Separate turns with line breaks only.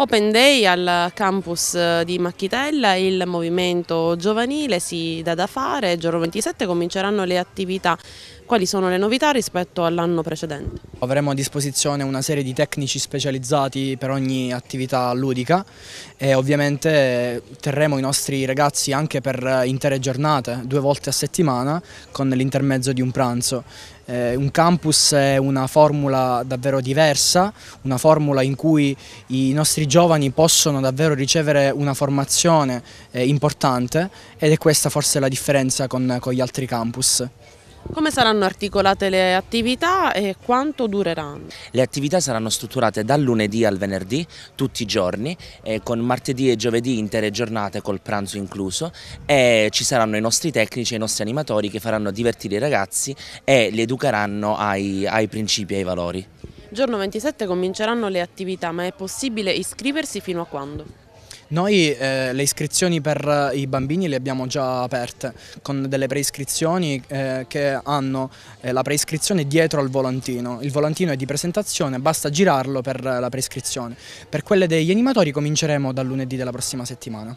Open Day al campus eh, di Macchitella, il movimento giovanile si dà da fare, giorno 27 cominceranno le attività. Quali sono le novità rispetto all'anno precedente?
Avremo a disposizione una serie di tecnici specializzati per ogni attività ludica e ovviamente terremo i nostri ragazzi anche per eh, intere giornate, due volte a settimana, con l'intermezzo di un pranzo. Eh, un campus è una formula davvero diversa, una formula in cui i nostri giovani possono davvero ricevere una formazione eh, importante ed è questa
forse la differenza con, con gli altri campus.
Come saranno articolate le attività e quanto dureranno?
Le attività saranno strutturate dal lunedì al venerdì, tutti i giorni, eh, con martedì e giovedì intere giornate col pranzo incluso e ci saranno i nostri tecnici e i nostri animatori che faranno divertire i ragazzi e li educheranno ai, ai principi e ai valori.
Giorno 27 cominceranno le attività, ma è possibile iscriversi fino a quando?
Noi eh, le iscrizioni per eh, i bambini le abbiamo già aperte con delle preiscrizioni eh, che hanno eh, la preiscrizione dietro al volantino. Il volantino è di presentazione, basta girarlo per la preiscrizione. Per quelle degli animatori cominceremo dal lunedì della prossima settimana.